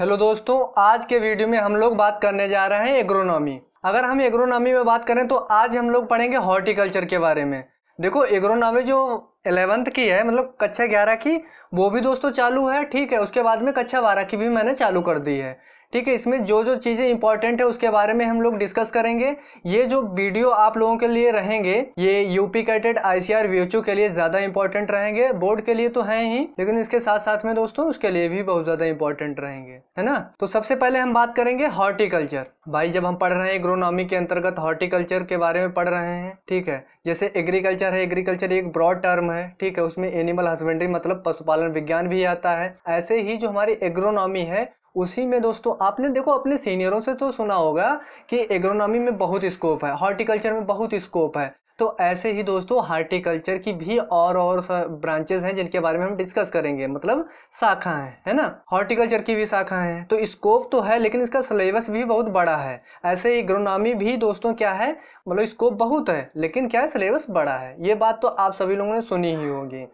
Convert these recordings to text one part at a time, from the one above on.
hello दोस्तों आज के वीडियो में हम लोग बात करने जा रहे हैं एग्रोनॉमी अगर हम एग्रोनॉमी में बात करें तो आज हम लोग पढ़ेंगे हॉर्टिकल्चर के बारे में देखो एग्रोनॉमी जो एलेवंथ की है मतलब कक्षा ग्यारह की वो भी दोस्तों चालू है ठीक है उसके बाद में कक्षा बारह की भी मैंने चालू कर दी है ठीक है इसमें जो जो चीज़ें इंपॉर्टेंट है उसके बारे में हम लोग डिस्कस करेंगे ये जो वीडियो आप लोगों के लिए रहेंगे ये यूपी कैटेड आईसीआर वीएचयू के लिए ज़्यादा इंपॉर्टेंट रहेंगे बोर्ड के लिए तो हैं ही लेकिन इसके साथ साथ में दोस्तों उसके लिए भी बहुत ज़्यादा इंपॉर्टेंट रहेंगे है ना तो सबसे पहले हम बात करेंगे हॉर्टिकल्चर भाई जब हम पढ़ रहे हैं इग्रोनॉमी के अंतर्गत हॉर्टिकल्चर के बारे में पढ़ रहे हैं ठीक है जैसे एग्रीकल्चर है एग्रीकल्चर एक ब्रॉड टर्म है ठीक है उसमें एनिमल हस्बेंड्री मतलब पशुपालन विज्ञान भी आता है ऐसे ही जो हमारी एग्रोनॉमी है उसी में दोस्तों आपने देखो अपने सीनियरों से तो सुना होगा कि एग्रोनॉमी में बहुत स्कोप है हॉर्टिकल्चर में बहुत स्कोप है तो ऐसे ही दोस्तों हार्टिकल्चर की भी और और ब्रांचेस हैं जिनके बारे में हम डिस्कस करेंगे मतलब शाखा है है ना हॉर्टिकल्चर की भी शाखा है तो स्कोप तो है लेकिन इसका सिलेबस भी बहुत बड़ा है ऐसे ही ग्रोनामी भी दोस्तों क्या है मतलब स्कोप बहुत है लेकिन क्या है सिलेबस बड़ा है ये बात तो आप सभी लोगों ने सुनी ही होगी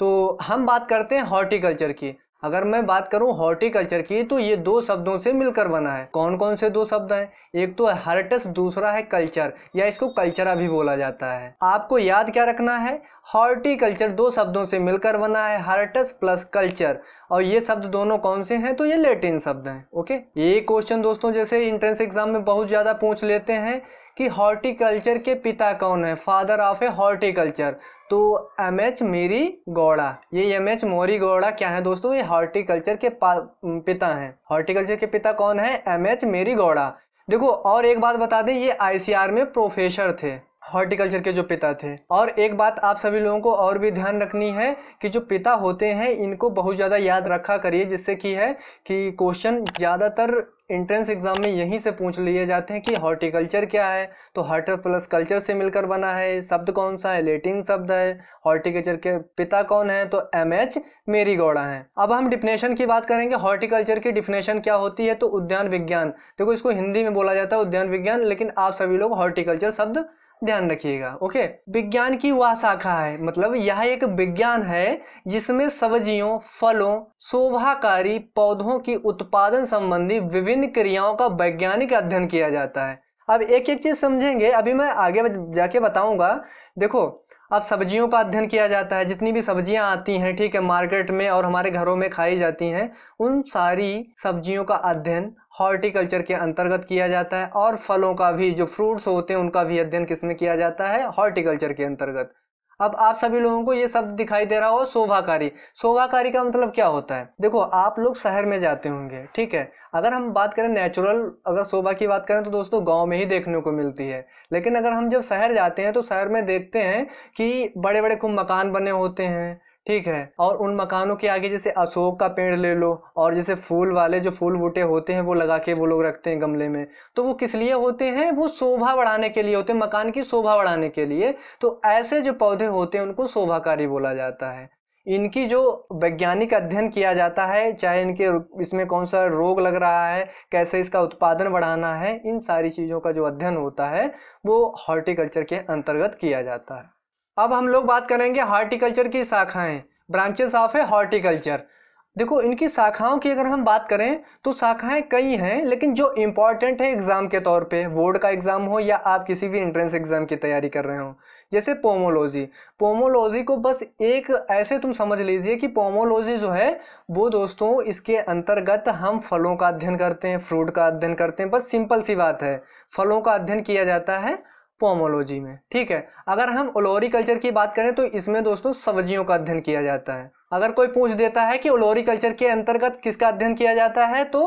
तो हम बात करते हैं हॉर्टिकल्चर की अगर मैं बात करूं हॉर्टिकल्चर की तो ये दो शब्दों से मिलकर बना है कौन कौन से दो शब्द हैं एक तो है हर्टस दूसरा है कल्चर या इसको कल्चरा भी बोला जाता है आपको याद क्या रखना है हॉर्टिकल्चर दो शब्दों से मिलकर बना है हर्टस प्लस कल्चर और ये शब्द दोनों कौन से हैं तो ये लेटिन शब्द हैं ओके ये क्वेश्चन दोस्तों जैसे इंट्रेंस एग्जाम में बहुत ज़्यादा पूछ लेते हैं कि हॉर्टिकल्चर के पिता कौन है फादर ऑफ ए हॉर्टिकल्चर तो एम एच मेरी गौड़ा ये एम एच मोरी गौड़ा क्या है दोस्तों ये हॉर्टिकल्चर के पिता हैं हॉर्टिकल्चर के पिता कौन है एम एच मेरी गौड़ा देखो और एक बात बता दें ये आईसीआर में प्रोफेसर थे हॉर्टिकल्चर के जो पिता थे और एक बात आप सभी लोगों को और भी ध्यान रखनी है कि जो पिता होते हैं इनको बहुत ज़्यादा याद रखा करिए जिससे कि है कि क्वेश्चन ज़्यादातर एंट्रेंस एग्ज़ाम में यहीं से पूछ लिए जाते हैं कि हॉर्टिकल्चर क्या है तो हॉर्टर प्लस कल्चर से मिलकर बना है शब्द कौन सा है लेटिन शब्द है हॉर्टिकल्चर के पिता कौन है तो एम एच मेरी गौड़ा है अब हम डिफिनेशन की बात करेंगे हॉर्टिकल्चर की डिफिनेशन क्या होती है तो उद्यान विज्ञान देखो इसको हिंदी में बोला जाता है उद्यान विज्ञान लेकिन आप सभी लोग हॉर्टिकल्चर शब्द ध्यान रखिएगा ओके विज्ञान की वह शाखा है मतलब यह एक विज्ञान है जिसमें सब्जियों फलों शोभाकारी पौधों की उत्पादन संबंधी विभिन्न क्रियाओं का वैज्ञानिक अध्ययन किया जाता है अब एक एक चीज़ समझेंगे अभी मैं आगे जाके बताऊंगा देखो अब सब्जियों का अध्ययन किया जाता है जितनी भी सब्जियां आती हैं ठीक है मार्केट में और हमारे घरों में खाई जाती हैं उन सारी सब्जियों का अध्ययन हॉर्टिकल्चर के अंतर्गत किया जाता है और फलों का भी जो फ्रूट्स होते हैं उनका भी अध्ययन किस में किया जाता है हॉर्टिकल्चर के अंतर्गत अब आप सभी लोगों को ये शब्द दिखाई दे रहा हो शोभाकारी शोभाकारी का मतलब क्या होता है देखो आप लोग शहर में जाते होंगे ठीक है अगर हम बात करें नेचुरल अगर शोभा की बात करें तो दोस्तों गांव में ही देखने को मिलती है लेकिन अगर हम जब शहर जाते हैं तो शहर में देखते हैं कि बड़े बड़े खूब मकान बने होते हैं ठीक है और उन मकानों के आगे जैसे अशोक का पेड़ ले लो और जैसे फूल वाले जो फूल बूटे होते हैं वो लगा के वो लोग रखते हैं गमले में तो वो किस लिए होते हैं वो शोभा बढ़ाने के लिए होते हैं मकान की शोभा बढ़ाने के लिए तो ऐसे जो पौधे होते हैं उनको शोभाकारी बोला जाता है इनकी जो वैज्ञानिक अध्ययन किया जाता है चाहे इनके इसमें कौन सा रोग लग रहा है कैसे इसका उत्पादन बढ़ाना है इन सारी चीज़ों का जो अध्ययन होता है वो हॉर्टिकल्चर के अंतर्गत किया जाता है अब हम लोग बात करेंगे हार्टिकल्चर की शाखाएं ब्रांचेस ऑफ है हॉर्टिकल्चर देखो इनकी शाखाओं की अगर हम बात करें तो शाखाएं कई हैं लेकिन जो इम्पॉर्टेंट है एग्ज़ाम के तौर पे बोर्ड का एग्ज़ाम हो या आप किसी भी एंट्रेंस एग्ज़ाम की तैयारी कर रहे हो जैसे पोमोलॉजी पोमोलॉजी को बस एक ऐसे तुम समझ लीजिए कि पोमोलॉजी जो है वो दोस्तों इसके अंतर्गत हम फलों का अध्ययन करते हैं फ्रूट का अध्ययन करते हैं बस सिंपल सी बात है फलों का अध्ययन किया जाता है पोमोलॉजी में ठीक है अगर हम ओलोरी कल्चर की बात करें तो इसमें दोस्तों सब्जियों का अध्ययन किया जाता है अगर कोई पूछ देता है कि ओलोरी कल्चर के अंतर्गत किसका अध्ययन किया जाता है तो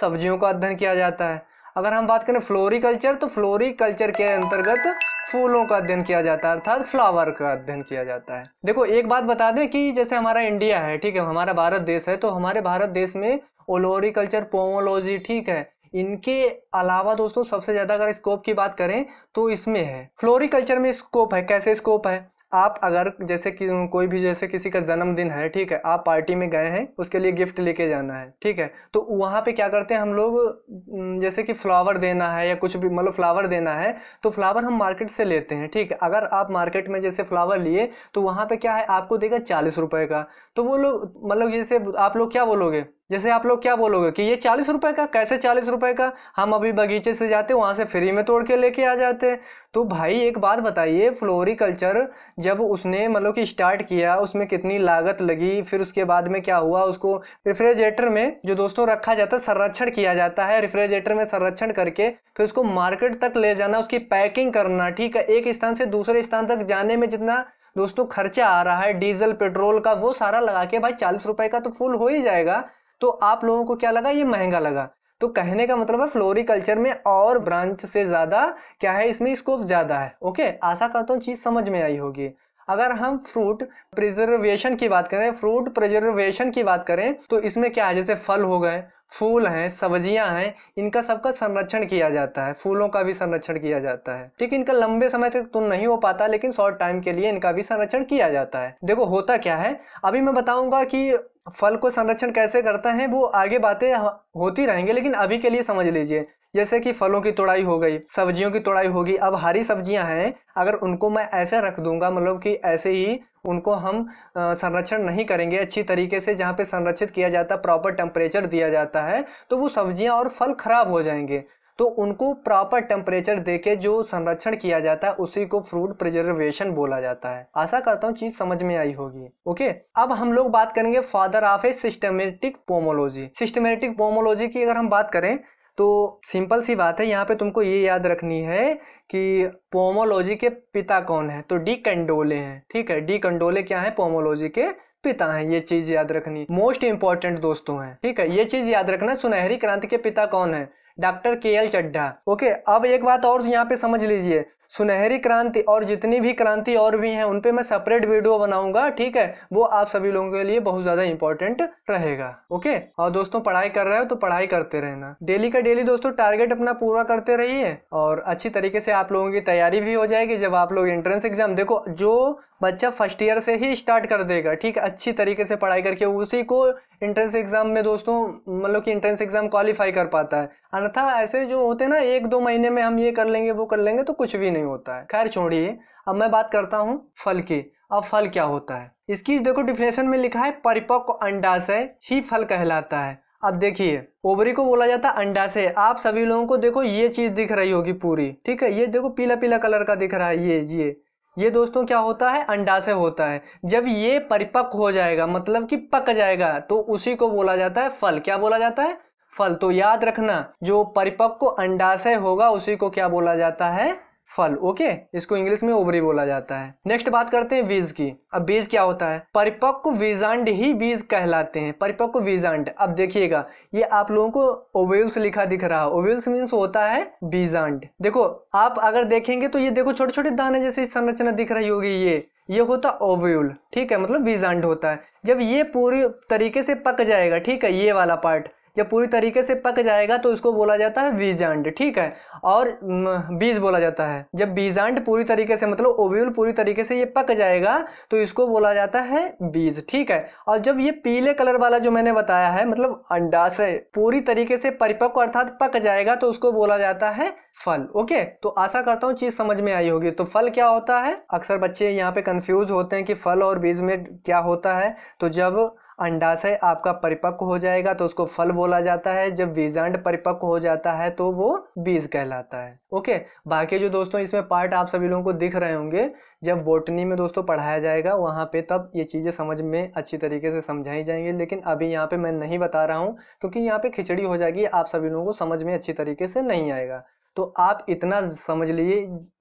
सब्जियों का अध्ययन किया जाता है अगर हम बात करें फ्लोरी कल्चर तो फ्लोरी कल्चर के अंतर्गत फूलों का अध्ययन किया जाता है अर्थात फ्लावर का अध्ययन किया जाता है देखो एक बात बता दें कि जैसे हमारा इंडिया है ठीक है हमारा भारत देश है तो हमारे भारत देश में ओलोरी कल्चर पोमोलॉजी ठीक है इनके अलावा दोस्तों सबसे ज़्यादा अगर स्कोप की बात करें तो इसमें है फ्लोरिकल्चर में स्कोप है कैसे स्कोप है आप अगर जैसे कि कोई भी जैसे किसी का जन्मदिन है ठीक है आप पार्टी में गए हैं उसके लिए गिफ्ट लेके जाना है ठीक है तो वहाँ पे क्या करते हैं हम लोग जैसे कि फ्लावर देना है या कुछ भी मतलब फ्लावर देना है तो फ्लावर हम मार्केट से लेते हैं ठीक है अगर आप मार्केट में जैसे फ्लावर लिए तो वहाँ पर क्या है आपको देगा चालीस रुपये का तो वो लोग मतलब जैसे आप लोग क्या बोलोगे जैसे आप लोग क्या बोलोगे कि ये चालीस रुपए का कैसे चालीस रुपए का हम अभी बगीचे से जाते वहाँ से फ्री में तोड़ के लेके आ जाते हैं तो भाई एक बात बताइए फ्लोरिकल्चर जब उसने मतलब कि स्टार्ट किया उसमें कितनी लागत लगी फिर उसके बाद में क्या हुआ उसको रिफ्रिजरेटर में जो दोस्तों रखा जाता है संरक्षण किया जाता है रिफ्रिजरेटर में संरक्षण करके फिर उसको मार्केट तक ले जाना उसकी पैकिंग करना ठीक है एक स्थान से दूसरे स्थान तक जाने में जितना दोस्तों खर्चा आ रहा है डीजल पेट्रोल का वो सारा लगा के भाई चालीस रुपए का तो फुल हो ही जाएगा तो आप लोगों को क्या लगा ये महंगा लगा तो कहने का मतलब है फ्लोरिकल्चर में और ब्रांच से ज़्यादा क्या है इसमें स्कोप ज़्यादा है ओके आशा करता हूँ चीज़ समझ में आई होगी अगर हम फ्रूट प्रिजर्वेशन की बात करें फ्रूट प्रिजर्वेशन की बात करें तो इसमें क्या है जैसे फल हो गए फूल हैं सब्जियां हैं इनका सबका संरक्षण किया जाता है फूलों का भी संरक्षण किया जाता है ठीक इनका लंबे समय तक तो नहीं हो पाता लेकिन शॉर्ट टाइम के लिए इनका भी संरक्षण किया जाता है देखो होता क्या है अभी मैं बताऊंगा कि फल को संरक्षण कैसे करता है वो आगे बातें होती रहेंगे लेकिन अभी के लिए समझ लीजिए जैसे कि फलों की तोड़ाई हो गई सब्जियों की तोड़ाई होगी अब हरी सब्जियां हैं अगर उनको मैं ऐसे रख दूंगा मतलब कि ऐसे ही उनको हम संरक्षण नहीं करेंगे अच्छी तरीके से जहाँ पे संरक्षित किया जाता है प्रॉपर टेम्परेचर दिया जाता है तो वो सब्जियाँ और फल खराब हो जाएंगे तो उनको प्रॉपर टेम्परेचर देके जो संरक्षण किया जाता है उसी को फ्रूट प्रिजर्वेशन बोला जाता है आशा करता हूँ चीज समझ में आई होगी ओके अब हम लोग बात करेंगे father of a systematic pomology systematic pomology की अगर हम बात करें तो सिंपल सी बात है यहाँ पे तुमको ये याद रखनी है कि पोमोलॉजी के पिता कौन है तो डी कंडोले हैं ठीक है डी कंडोले क्या है पोमोलॉजी के पिता हैं ये चीज याद रखनी मोस्ट इंपॉर्टेंट दोस्तों हैं ठीक है ये चीज याद रखना सुनहरी क्रांति के पिता कौन है डॉक्टर के एल चड्ढा ओके अब एक बात और यहाँ पे समझ लीजिए सुनहरी क्रांति और जितनी भी क्रांति और भी हैं उन पे मैं सेपरेट वीडियो बनाऊंगा ठीक है वो आप सभी लोगों के लिए बहुत ज़्यादा इंपॉर्टेंट रहेगा ओके और दोस्तों पढ़ाई कर रहे हो तो पढ़ाई करते रहना डेली का डेली दोस्तों टारगेट अपना पूरा करते रहिए और अच्छी तरीके से आप लोगों की तैयारी भी हो जाएगी जब आप लोग एंट्रेंस एग्जाम देखो जो बच्चा फर्स्ट ईयर से ही स्टार्ट कर देगा ठीक अच्छी तरीके से पढ़ाई करके उसी को एंट्रेंस एग्जाम में दोस्तों मतलब कि एंट्रेंस एग्जाम क्वालिफाई कर पाता है अन्यथा ऐसे जो होते हैं ना एक दो महीने में हम ये कर लेंगे वो कर लेंगे तो कुछ भी नहीं नहीं होता है खैर छोड़िए अब मैं बात करता हूँ फल की अब फल क्या होता है इसकी देखो डिफिनेशन में लिखा है परिपक्व अंडाशय ही फल कहलाता है अब देखिए ओवरी को बोला जाता है अंडाशय आप सभी लोगों को देखो ये चीज़ दिख रही होगी पूरी ठीक है ये देखो पीला पीला कलर का दिख रहा है ये ये ये दोस्तों क्या होता है अंडाशय होता है जब ये परिपक्व हो जाएगा मतलब कि पक जाएगा तो उसी को बोला जाता है फल क्या बोला जाता है फल तो याद रखना जो परिपक्व अंडाशय होगा उसी को क्या बोला जाता है फल ओके इसको इंग्लिश में ओवरी बोला जाता है नेक्स्ट बात करते हैं बीज की अब बीज क्या होता है परिपक्व बीजांड ही बीज कहलाते हैं परिपक्व बीजांड अब देखिएगा ये आप लोगों को ओवेल्स लिखा दिख रहा है ओवेल्स मीन्स होता है बीजांड देखो आप अगर देखेंगे तो ये देखो छोटे छोटे दाने जैसे संरचना दिख रही होगी ये ये होता ओव्यूल ठीक है मतलब बीजांड होता है जब ये पूरी तरीके से पक जाएगा ठीक है ये वाला पार्ट जब पूरी तरीके से पक जाएगा तो उसको बोला जाता है बीजांड ठीक है और बीज बोला जाता है जब बीजांड पूरी तरीके से मतलब ओव्यूल पूरी तरीके से ये पक जाएगा तो इसको बोला जाता है बीज ठीक है और जब ये पीले कलर वाला जो मैंने बताया है मतलब अंडाशय पूरी तरीके से परिपक्व अर्थात पक जाएगा तो उसको बोला जाता है फल ओके तो आशा करता हूँ चीज़ समझ में आई होगी तो फल क्या होता है अक्सर बच्चे यहाँ पे कंफ्यूज होते हैं कि फल और बीज में क्या होता है तो जब अंडाशय आपका परिपक्व हो जाएगा तो उसको फल बोला जाता है जब बीजांड परिपक्व हो जाता है तो वो बीज कहलाता है ओके बाकी जो दोस्तों इसमें पार्ट आप सभी लोगों को दिख रहे होंगे जब बोटनी में दोस्तों पढ़ाया जाएगा वहाँ पे तब ये चीज़ें समझ में अच्छी तरीके से समझाई जाएंगी लेकिन अभी यहाँ पे मैं नहीं बता रहा हूँ क्योंकि यहाँ पे खिचड़ी हो जाएगी आप सभी लोगों को समझ में अच्छी तरीके से नहीं आएगा तो आप इतना समझ लिए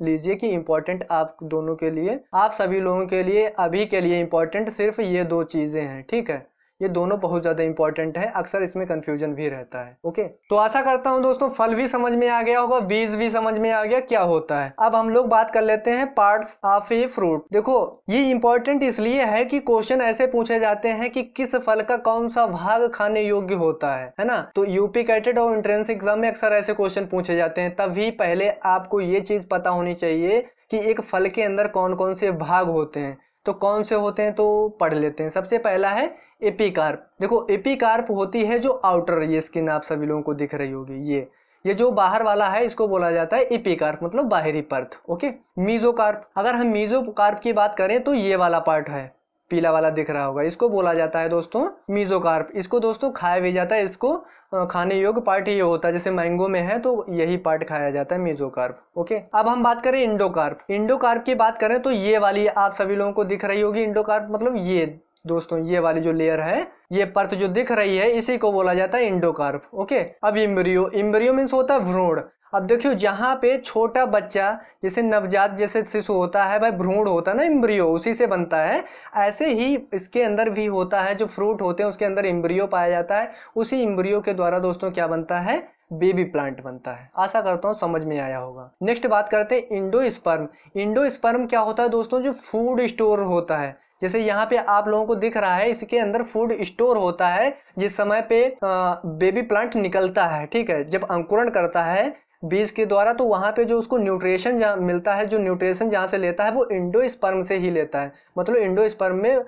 लीजिए कि इम्पोर्टेंट आप दोनों के लिए आप सभी लोगों के लिए अभी के लिए इम्पोर्टेंट सिर्फ ये दो चीज़ें हैं ठीक है ये दोनों बहुत ज़्यादा इंपॉर्टेंट है अक्सर इसमें कंफ्यूजन भी रहता है ओके तो आशा करता हूँ दोस्तों फल भी समझ में आ गया होगा बीज भी समझ में आ गया क्या होता है अब हम लोग बात कर लेते हैं पार्ट ऑफ ए फ्रूट देखो ये इंपॉर्टेंट इसलिए है कि क्वेश्चन ऐसे पूछे जाते हैं कि किस फल का कौन सा भाग खाने योग्य होता है है ना तो यूपी कैटेड और एंट्रेंस एग्जाम में अक्सर ऐसे क्वेश्चन पूछे जाते हैं तभी पहले आपको ये चीज पता होनी चाहिए कि एक फल के अंदर कौन कौन से भाग होते हैं तो कौन से होते हैं तो पढ़ लेते हैं सबसे पहला है एपीकार्प देखो कार्प होती है जो आउटर ये स्किन आप सभी लोगों को दिख रही होगी ये ये जो बाहर वाला है इसको बोला जाता है एपिकार्प मतलब बाहरी पर्थ ओके मीजोकार्प अगर हम मीजोकार्प की बात करें तो ये वाला पार्ट है पीला वाला दिख रहा होगा इसको बोला जाता है दोस्तों मीजोकार्प इसको दोस्तों खाया भी जाता है इसको खाने योग्य पार्ट ये होता है जैसे मैंगो में है तो यही पार्ट खाया जाता है मीजोकार्प ओके अब हम बात करें इंडोकार्प इंडोकार्प की बात करें तो ये वाली आप सभी लोगों को दिख रही होगी इंडोकार्प मतलब ये दोस्तों ये वाली जो लेयर है ये परत जो दिख रही है इसी को बोला जाता है इंडोकार्प ओके अब इम्ब्रियो इम्ब्रियो मीन्स होता है भ्रूण अब देखियो जहाँ पे छोटा बच्चा जैसे नवजात जैसे शिशु होता है भाई भ्रूण होता है ना इम्ब्रियो उसी से बनता है ऐसे ही इसके अंदर भी होता है जो फ्रूट होते हैं उसके अंदर इम्ब्रियो पाया जाता है उसी इम्ब्रियो के द्वारा दोस्तों क्या बनता है बेबी प्लांट बनता है आशा करता हूँ समझ में आया होगा नेक्स्ट बात करते हैं इंडो स्पर्म इंडो स्पर्म क्या होता है दोस्तों जो फूड स्टोर होता है जैसे यहाँ पे आप लोगों को दिख रहा है इसके अंदर फूड स्टोर होता है जिस समय पे बेबी प्लांट निकलता है ठीक है जब अंकुरण करता है बीज के द्वारा तो वहाँ पे जो उसको न्यूट्रिशन जहाँ मिलता है जो न्यूट्रिशन जहाँ से लेता है वो इंडो स्पर्म से ही लेता है मतलब इंडो स्पर्म में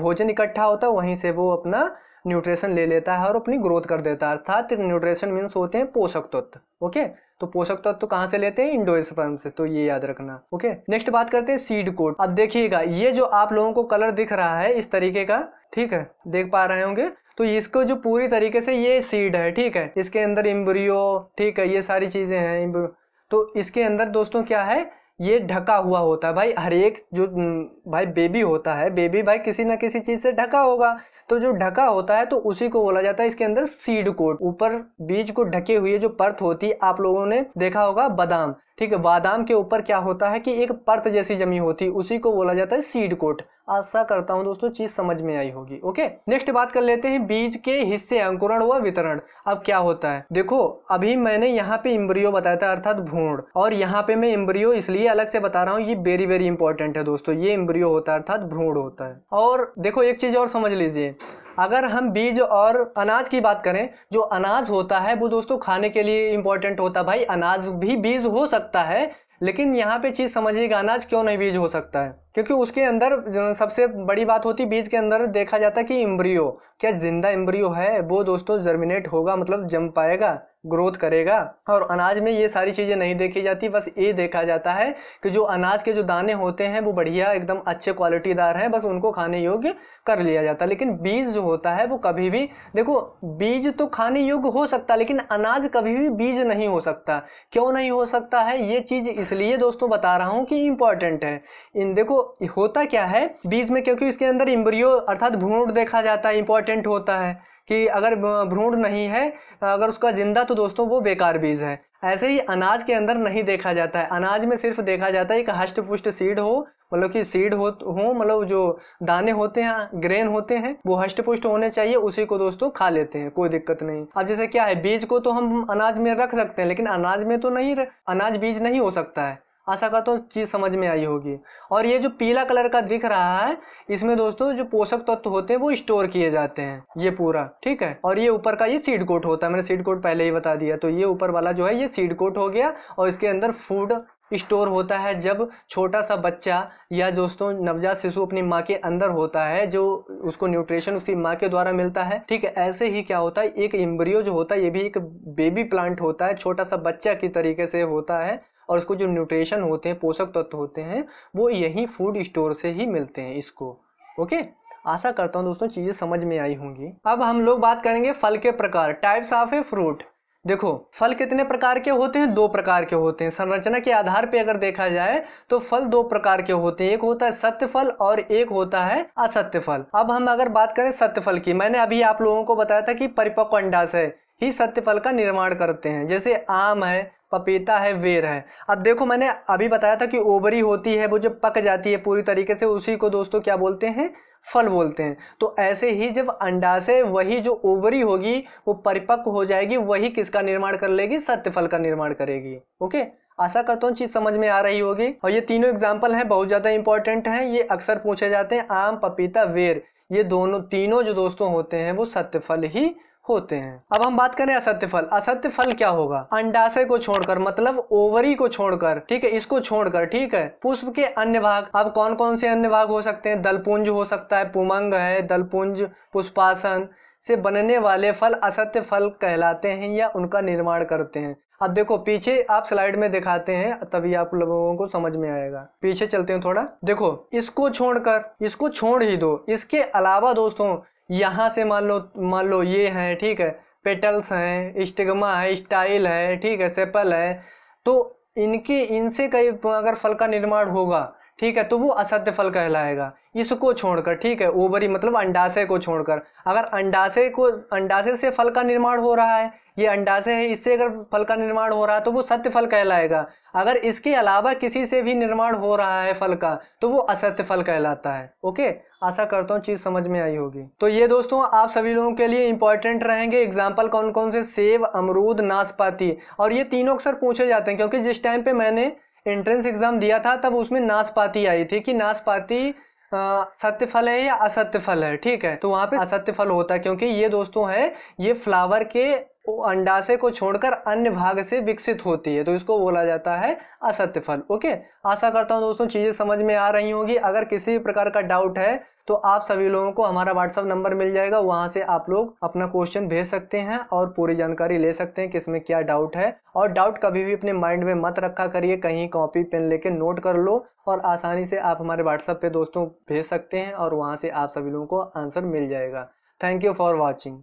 भोजन इकट्ठा होता है वहीं से वो अपना न्यूट्रिशन ले लेता है और अपनी ग्रोथ कर देता है अर्थात न्यूट्रिशन मीन्स होते हैं पोषक तत्व ओके तो पोषक तत्व तो कहाँ से लेते हैं स्पर्म से तो ये याद रखना ओके नेक्स्ट बात करते हैं सीड कोट अब देखिएगा ये जो आप लोगों को कलर दिख रहा है इस तरीके का ठीक है देख पा रहे होंगे तो इसको जो पूरी तरीके से ये सीड है ठीक है इसके अंदर इम्ब्रियो ठीक है ये सारी चीजें हैं तो इसके अंदर दोस्तों क्या है ये ढका हुआ होता है भाई हर एक जो भाई बेबी होता है बेबी भाई किसी ना किसी चीज़ से ढका होगा तो जो ढका होता है तो उसी को बोला जाता है इसके अंदर सीड कोट ऊपर बीज को ढके हुए जो पर्थ होती है आप लोगों ने देखा होगा बादाम ठीक है बादाम के ऊपर क्या होता है कि एक परत जैसी जमी होती है उसी को बोला जाता है सीड कोट आशा करता हूं दोस्तों चीज समझ में आई होगी ओके नेक्स्ट बात कर लेते हैं बीज के हिस्से अंकुरण व वितरण अब क्या होता है देखो अभी मैंने यहाँ पे इम्ब्रियो बताया था अर्थात भूण और यहाँ पे मैं इम्ब्रियो इसलिए अलग से बता रहा हूँ ये वेरी वेरी इंपॉर्टेंट है दोस्तों ये इम्ब्रियो होता है अर्थात भ्रूण होता है और देखो एक चीज और समझ लीजिए अगर हम बीज और अनाज की बात करें जो अनाज होता है वो दोस्तों खाने के लिए इंपॉर्टेंट होता है भाई अनाज भी बीज हो सकता है लेकिन यहाँ पे चीज़ समझिएगा अनाज क्यों नहीं बीज हो सकता है क्योंकि उसके अंदर सबसे बड़ी बात होती है बीज के अंदर देखा जाता है कि इम्ब्रियो क्या जिंदा इम्ब्रियो है वो दोस्तों जर्मिनेट होगा मतलब जम पाएगा ग्रोथ करेगा और अनाज में ये सारी चीज़ें नहीं देखी जाती बस ये देखा जाता है कि जो अनाज के जो दाने होते हैं वो बढ़िया एकदम अच्छे क्वालिटीदार हैं बस उनको खाने योग्य कर लिया जाता है लेकिन बीज जो होता है वो कभी भी देखो बीज तो खाने योग्य हो सकता है लेकिन अनाज कभी भी बीज नहीं हो सकता क्यों नहीं हो सकता है ये चीज़ इसलिए दोस्तों बता रहा हूँ कि इम्पॉर्टेंट है इन देखो होता क्या है बीज में क्योंकि इसके अंदर इम्ब्रियो अर्थात भूड देखा जाता है इंपॉर्टेंट होता है कि अगर भ्रूण नहीं है अगर उसका जिंदा तो दोस्तों वो बेकार बीज है ऐसे ही अनाज के अंदर नहीं देखा जाता है अनाज में सिर्फ देखा जाता है एक हष्ट पुष्ट सीड हो मतलब कि सीड हो हो मतलब जो दाने होते हैं ग्रेन होते हैं वो हष्ट पुष्ट होने चाहिए उसी को दोस्तों खा लेते हैं कोई दिक्कत नहीं अब जैसे क्या है बीज को तो हम अनाज में रख सकते हैं लेकिन अनाज में तो नहीं अनाज बीज नहीं हो सकता है आशा करता हूँ चीज़ समझ में आई होगी और ये जो पीला कलर का दिख रहा है इसमें दोस्तों जो पोषक तत्व होते हैं वो स्टोर किए जाते हैं ये पूरा ठीक है और ये ऊपर का ये सीड कोट होता है मैंने सीड कोट पहले ही बता दिया तो ये ऊपर वाला जो है ये सीड कोट हो गया और इसके अंदर फूड स्टोर होता है जब छोटा सा बच्चा या दोस्तों नवजात शिशु अपनी माँ के अंदर होता है जो उसको न्यूट्रिशन उसकी माँ के द्वारा मिलता है ठीक है ऐसे ही क्या होता है एक इम्ब्रियो जो होता है ये भी एक बेबी प्लांट होता है छोटा सा बच्चा की तरीके से होता है और उसको जो न्यूट्रिशन होते हैं पोषक तत्व होते हैं वो यही फूड स्टोर से ही मिलते हैं इसको ओके आशा करता हूँ दोस्तों चीज़ें समझ में आई होंगी अब हम लोग बात करेंगे फल के प्रकार टाइप्स ऑफ ए फ्रूट देखो फल कितने प्रकार के होते हैं दो प्रकार के होते हैं संरचना के आधार पर अगर देखा जाए तो फल दो प्रकार के होते हैं एक होता है सत्य फल और एक होता है असत्य फल अब हम अगर बात करें सत्य फल की मैंने अभी आप लोगों को बताया था कि परिपक्व अंडाशय ही सत्य फल का निर्माण करते हैं जैसे आम है पपीता है वेर है अब देखो मैंने अभी बताया था कि ओबरी होती है वो जब पक जाती है पूरी तरीके से उसी को दोस्तों क्या बोलते हैं फल बोलते हैं तो ऐसे ही जब अंडाशय वही जो ओवरी होगी वो परिपक्व हो जाएगी वही किसका निर्माण कर लेगी सत्य फल का निर्माण करेगी ओके आशा करता हूँ चीज़ समझ में आ रही होगी और ये तीनों एग्जाम्पल हैं बहुत ज़्यादा इंपॉर्टेंट हैं ये अक्सर पूछे जाते हैं आम पपीता वेर ये दोनों तीनों जो दोस्तों होते हैं वो सत्य फल ही होते हैं अब हम बात करें असत्य फल असत्य फल क्या होगा अंडाशय को छोड़कर मतलब ओवरी को छोड़कर ठीक है इसको छोड़कर ठीक है पुष्प के अन्य भाग अब कौन कौन से अन्य भाग हो सकते हैं दलपुंज हो सकता है पुमंग है दलपुंज पुष्पासन से बनने वाले फल असत्य फल कहलाते हैं या उनका निर्माण करते हैं अब देखो पीछे आप स्लाइड में दिखाते हैं तभी आप लोगों को समझ में आएगा पीछे चलते हैं थोड़ा देखो इसको छोड़कर इसको छोड़ ही दो इसके अलावा दोस्तों यहाँ से मान लो मान लो ये हैं ठीक है पेटल्स हैं स्टिगमा है स्टाइल है ठीक है सेपल है तो इनकी इनसे कई अगर फल का निर्माण होगा ठीक है तो वो असत्य फल कहलाएगा इसको छोड़कर ठीक है ओवरी मतलब अंडाशय को छोड़कर अगर अंडाशय को अंडाशय से फल का निर्माण हो रहा है ये अंडाशय है इससे अगर फल का निर्माण हो रहा है तो वो सत्य फल कहलाएगा अगर इसके अलावा किसी से भी निर्माण हो रहा है फल का तो वो असत्य फल कहलाता है ओके आशा करता हूँ चीज़ समझ में आई होगी तो ये दोस्तों आप सभी लोगों के लिए इंपॉर्टेंट रहेंगे एग्जाम्पल कौन कौन से सेब अमरूद नाशपाती और ये तीनों अक्सर पूछे जाते हैं क्योंकि जिस टाइम पे मैंने एंट्रेंस एग्ज़ाम दिया था तब उसमें नाशपाती आई थी कि नाशपाती सत्य फल है या असत्य फल है ठीक है तो वहां पे असत्य फल होता है क्योंकि ये दोस्तों है ये फ्लावर के अंडाशय को छोड़कर अन्य भाग से विकसित होती है तो इसको बोला जाता है असत्य फल ओके आशा करता हूँ दोस्तों चीज़ें समझ में आ रही होगी अगर किसी प्रकार का डाउट है तो आप सभी लोगों को हमारा व्हाट्सअप नंबर मिल जाएगा वहाँ से आप लोग अपना क्वेश्चन भेज सकते हैं और पूरी जानकारी ले सकते हैं कि इसमें क्या डाउट है और डाउट कभी भी अपने माइंड में मत रखा करिए कहीं कॉपी पेन लेके नोट कर लो और आसानी से आप हमारे व्हाट्सअप पे दोस्तों भेज सकते हैं और वहाँ से आप सभी लोगों को आंसर मिल जाएगा थैंक यू फॉर वॉचिंग